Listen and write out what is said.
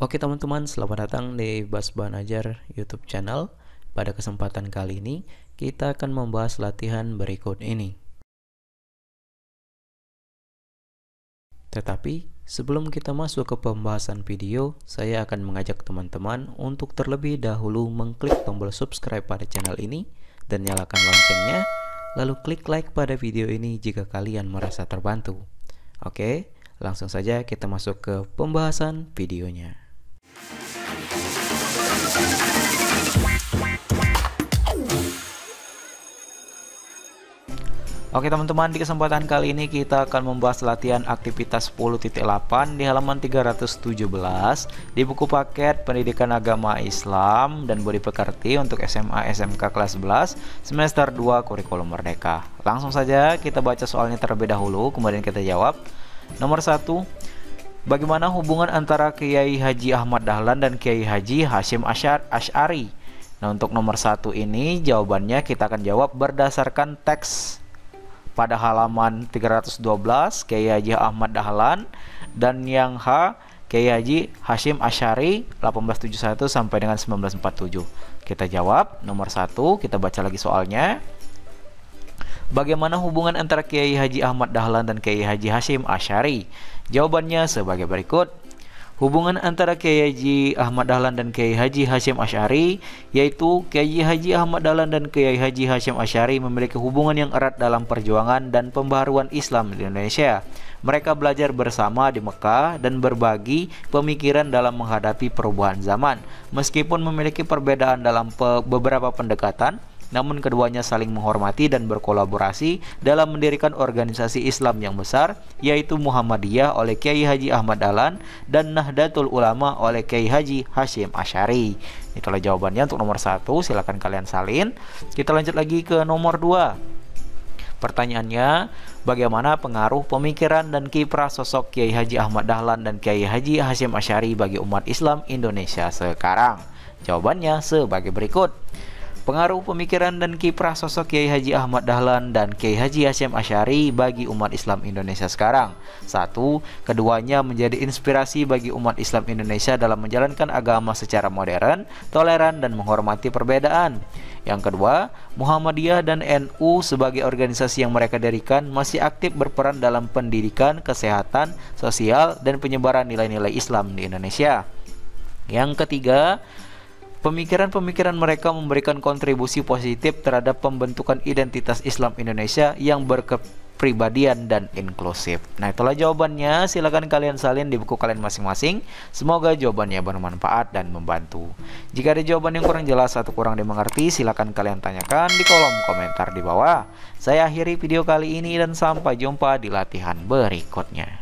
Oke teman-teman, selamat datang di Bas Banajar YouTube channel. Pada kesempatan kali ini, kita akan membahas latihan berikut ini. Tetapi, sebelum kita masuk ke pembahasan video, saya akan mengajak teman-teman untuk terlebih dahulu mengklik tombol subscribe pada channel ini dan nyalakan loncengnya, lalu klik like pada video ini jika kalian merasa terbantu. Oke, langsung saja kita masuk ke pembahasan videonya. Oke teman-teman, di kesempatan kali ini kita akan membahas latihan aktivitas 10.8 di halaman 317 di buku paket Pendidikan Agama Islam dan Budi Pekerti untuk SMA SMK kelas 11 semester 2 kurikulum Merdeka. Langsung saja kita baca soalnya terlebih dahulu, kemudian kita jawab. Nomor 1, bagaimana hubungan antara Kiai Haji Ahmad Dahlan dan Kiai Haji Hashim Ash'ari? Nah, untuk nomor satu ini jawabannya kita akan jawab berdasarkan teks pada halaman 312 Kiai Haji Ahmad Dahlan dan yang H Kiai Haji Hashim Asyari 1871 sampai dengan 1947. Kita jawab nomor satu kita baca lagi soalnya. Bagaimana hubungan antara Kiai Haji Ahmad Dahlan dan Kiai Haji Hashim Asyari? Jawabannya sebagai berikut hubungan antara Kiai Haji Ahmad Dahlan dan Kiai Haji Hashim Ashari, yaitu Kiai Haji Ahmad Dahlan dan Kiai Haji Hashim Ashari memiliki hubungan yang erat dalam perjuangan dan pembaharuan Islam di Indonesia. Mereka belajar bersama di Mekah dan berbagi pemikiran dalam menghadapi perubahan zaman. Meskipun memiliki perbedaan dalam beberapa pendekatan, namun keduanya saling menghormati dan berkolaborasi dalam mendirikan organisasi Islam yang besar, yaitu Muhammadiyah oleh Kiai Haji Ahmad Dahlan dan Nahdlatul Ulama oleh Kiai Haji Hashim Ashari. Itulah jawabannya untuk nomor satu. silakan kalian salin. Kita lanjut lagi ke nomor dua. Pertanyaannya, bagaimana pengaruh pemikiran dan kiprah sosok Kiai Haji Ahmad Dahlan dan Kiai Haji Hashim Ashari bagi umat Islam Indonesia sekarang? Jawabannya sebagai berikut. Pengaruh pemikiran dan kiprah sosok Kiai Haji Ahmad Dahlan dan Kiai Haji Hasyim Asyari bagi umat Islam Indonesia sekarang. Satu, keduanya menjadi inspirasi bagi umat Islam Indonesia dalam menjalankan agama secara modern, toleran, dan menghormati perbedaan. Yang kedua, Muhammadiyah dan NU sebagai organisasi yang mereka dirikan masih aktif berperan dalam pendidikan, kesehatan, sosial, dan penyebaran nilai-nilai Islam di Indonesia. Yang ketiga, Pemikiran-pemikiran mereka memberikan kontribusi positif terhadap pembentukan identitas Islam Indonesia yang berkepribadian dan inklusif. Nah, itulah jawabannya. Silakan kalian salin di buku kalian masing-masing. Semoga jawabannya bermanfaat dan membantu. Jika ada jawaban yang kurang jelas atau kurang dimengerti, silakan kalian tanyakan di kolom komentar di bawah. Saya akhiri video kali ini dan sampai jumpa di latihan berikutnya.